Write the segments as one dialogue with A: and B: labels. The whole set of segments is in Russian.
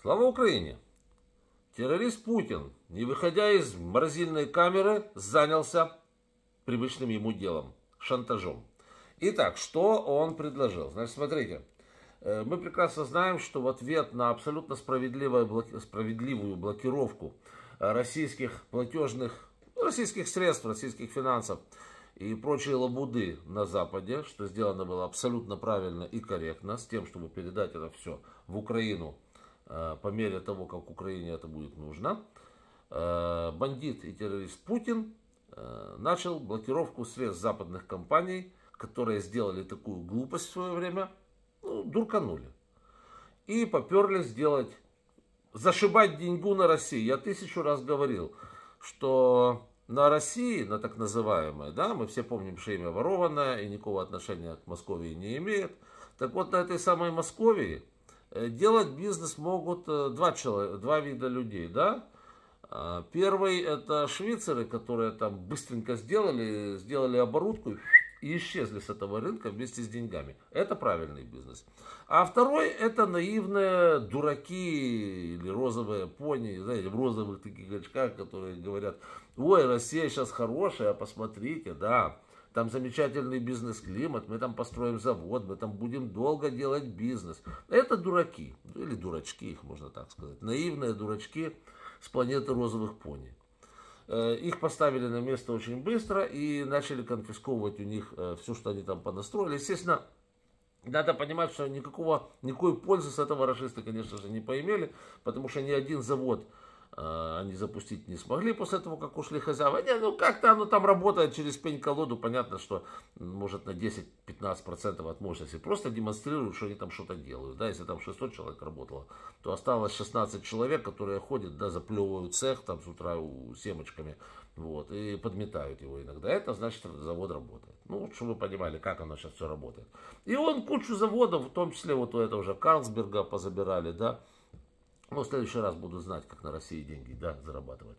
A: Слава Украине! Террорист Путин, не выходя из морозильной камеры, занялся привычным ему делом – шантажом. Итак, что он предложил? Значит, смотрите, э, мы прекрасно знаем, что в ответ на абсолютно блоки, справедливую блокировку э, российских платежных, ну, российских средств, российских финансов и прочие лабуды на Западе, что сделано было абсолютно правильно и корректно, с тем, чтобы передать это все в Украину – Э, по мере того, как Украине это будет нужно, э, бандит и террорист Путин э, начал блокировку средств западных компаний, которые сделали такую глупость в свое время, ну, дурканули. И поперли сделать, зашибать деньгу на России. Я тысячу раз говорил, что на России, на так называемой, да, мы все помним, что имя ворованное и никакого отношения к Москве не имеет. Так вот, на этой самой Москве Э, делать бизнес могут э, два, человека, два вида людей, да? А, первый это швейцары, которые там быстренько сделали, сделали оборудку и исчезли с этого рынка вместе с деньгами. Это правильный бизнес. А второй это наивные дураки или розовые пони, знаете, в розовых таких очках, которые говорят, ой, Россия сейчас хорошая, посмотрите, да там замечательный бизнес-климат, мы там построим завод, мы там будем долго делать бизнес. Это дураки, или дурачки, их можно так сказать, наивные дурачки с планеты розовых пони. Э, их поставили на место очень быстро и начали конфисковывать у них э, все, что они там понастроили. Естественно, надо понимать, что никакого, никакой пользы с этого расисты, конечно же, не поимели, потому что ни один завод Э, они запустить не смогли после того, как ушли хозяева. Не, ну как-то оно там работает через пень-колоду. Понятно, что может на 10-15% от мощности. Просто демонстрируют, что они там что-то делают. Да, если там 600 человек работало, то осталось 16 человек, которые ходят, да, заплевывают цех там с утра у, семечками. Вот, и подметают его иногда. Это значит, завод работает. Ну, чтобы вы понимали, как оно сейчас все работает. И он кучу заводов, в том числе вот у этого же Карлсберга позабирали, да, ну, в следующий раз буду знать, как на России деньги да, зарабатывать.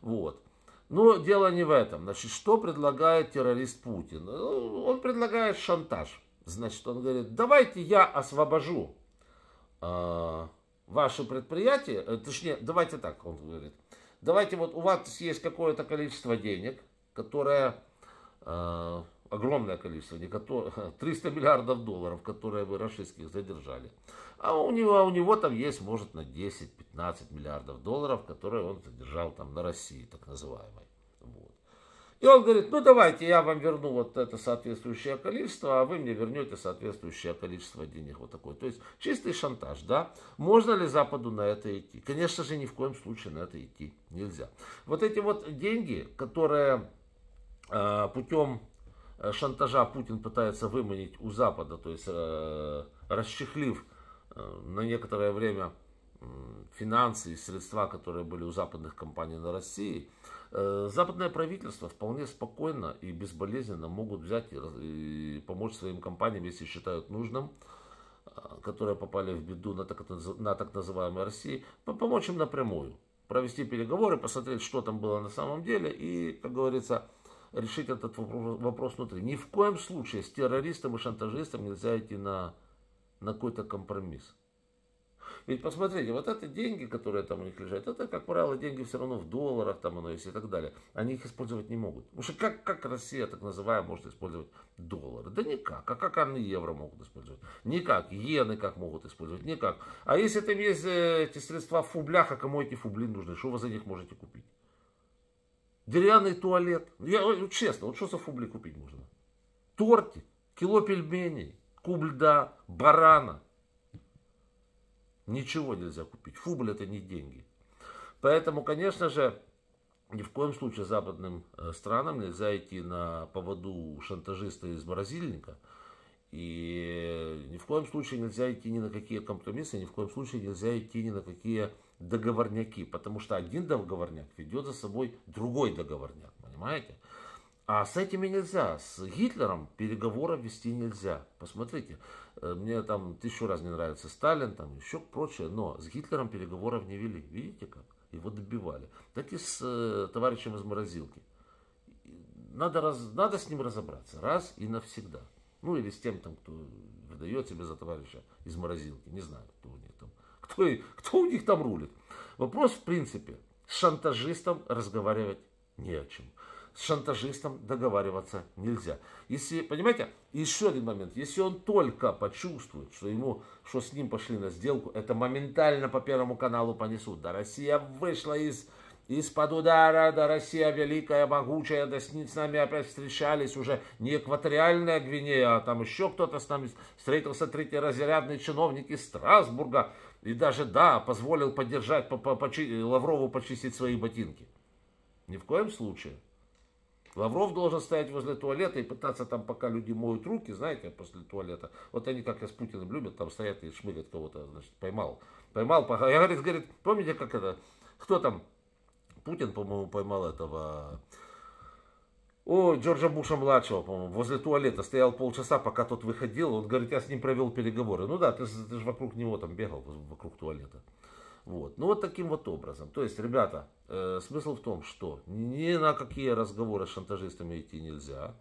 A: Вот. Но дело не в этом. Значит, что предлагает террорист Путин? Ну, он предлагает шантаж. Значит, он говорит, давайте я освобожу э, ваше предприятие. Э, точнее, давайте так, он говорит. Давайте вот у вас есть какое-то количество денег, которое э, огромное количество, не которые, 300 миллиардов долларов, которые вы российских задержали. А у него, а у него там есть, может, на 10-15 миллиардов долларов, которые он задержал там на России, так называемой. Вот. И он говорит, ну давайте я вам верну вот это соответствующее количество, а вы мне вернете соответствующее количество денег. Вот такое, То есть чистый шантаж, да? Можно ли Западу на это идти? Конечно же, ни в коем случае на это идти нельзя. Вот эти вот деньги, которые а, путем Э, шантажа Путин пытается выманить у Запада, то есть э, расчехлив э, на некоторое время финансы и средства, которые были у западных компаний на России, западное правительство вполне спокойно и безболезненно могут взять и помочь своим компаниям, если считают нужным, которые попали в беду на так, на так называемой России, помочь им напрямую, провести переговоры, посмотреть, что там было на самом деле и, как говорится, решить этот вопрос внутри. Ни в коем случае с террористом и шантажистом нельзя идти на, на какой-то компромисс. Ведь посмотрите, вот это деньги, которые там у них лежат, это, как правило, деньги все равно в долларах там оно есть и так далее. Они их использовать не могут. Потому что как, как Россия, так называемая, может использовать доллары? Да никак. А как они евро могут использовать? Никак. Иены как могут использовать? Никак. А если там есть э, эти средства в фублях, а кому эти фубли нужны? Что вы за них можете купить? деревянный туалет. Я, ну, честно, вот что за фубли купить можно? Тортик, кило пельменей, куб льда, барана. Ничего нельзя купить. Фубль это не деньги. Поэтому, конечно же, ни в коем случае западным э, странам нельзя идти на поводу шантажиста из Бразильника – и ни в коем случае нельзя идти ни на какие компромиссы, ни в коем случае нельзя идти ни на какие договорняки, потому что один договорняк ведет за собой другой договорняк, понимаете? А с этими нельзя, с Гитлером переговоров вести нельзя. Посмотрите, э, мне там тысячу раз не нравится Сталин, там еще прочее, но с Гитлером переговоров не вели, видите как? Его добивали. Так и с э, товарищем из морозилки. Надо, раз, надо с ним разобраться, раз и навсегда. Ну или с тем, там, кто выдает себя за товарища из морозилки. Не знаю, кто у них там. Кто, кто у них там рулит. Вопрос, в принципе, с шантажистом разговаривать не о чем. С шантажистом договариваться нельзя. Если, понимаете, еще один момент. Если он только почувствует, что ему, что с ним пошли на сделку, это моментально по Первому каналу понесут. Да Россия вышла из из-под удара до Россия великая, могучая, да с с нами опять встречались уже не экваториальная Гвинея, а там еще кто-то с нами встретился, третий разрядный чиновник из Страсбурга, и даже, да, позволил поддержать по, по, по, Лаврову почистить свои ботинки. Ни в коем случае. Лавров должен стоять возле туалета и пытаться там, пока люди моют руки, знаете, после туалета. Вот они, как я с Путиным любят, там стоят и шмыгают кого-то, значит, поймал. Поймал, поймал. Я, говорит, говорит, помните, как это, кто там, Путин, по-моему, поймал этого... О, Джорджа Буша-младшего, по-моему, возле туалета стоял полчаса, пока тот выходил. Он говорит, я с ним провел переговоры. Ну да, ты, ты же вокруг него там бегал, вокруг туалета. Вот. Ну вот таким вот образом. То есть, ребята, э, смысл в том, что ни на какие разговоры с шантажистами идти нельзя.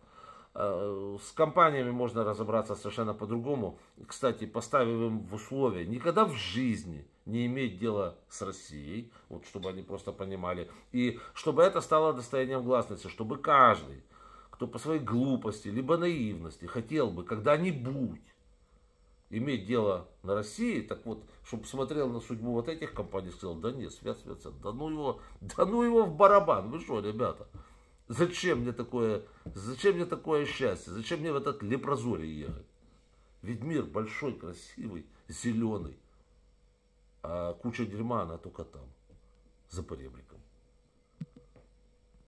A: Э, с компаниями можно разобраться совершенно по-другому. Кстати, поставим в условие никогда в жизни не иметь дела с Россией, вот чтобы они просто понимали, и чтобы это стало достоянием гласности, чтобы каждый, кто по своей глупости либо наивности хотел бы когда-нибудь иметь дело на России, так вот, чтобы смотрел на судьбу вот этих компаний, сказал, да нет, свят, свят, свят, да ну его, да ну его в барабан, вы что, ребята, Зачем мне такое, зачем мне такое счастье? Зачем мне в этот лепрозорий ехать? Ведь мир большой, красивый, зеленый. А куча дерьма, она только там, за поребриком.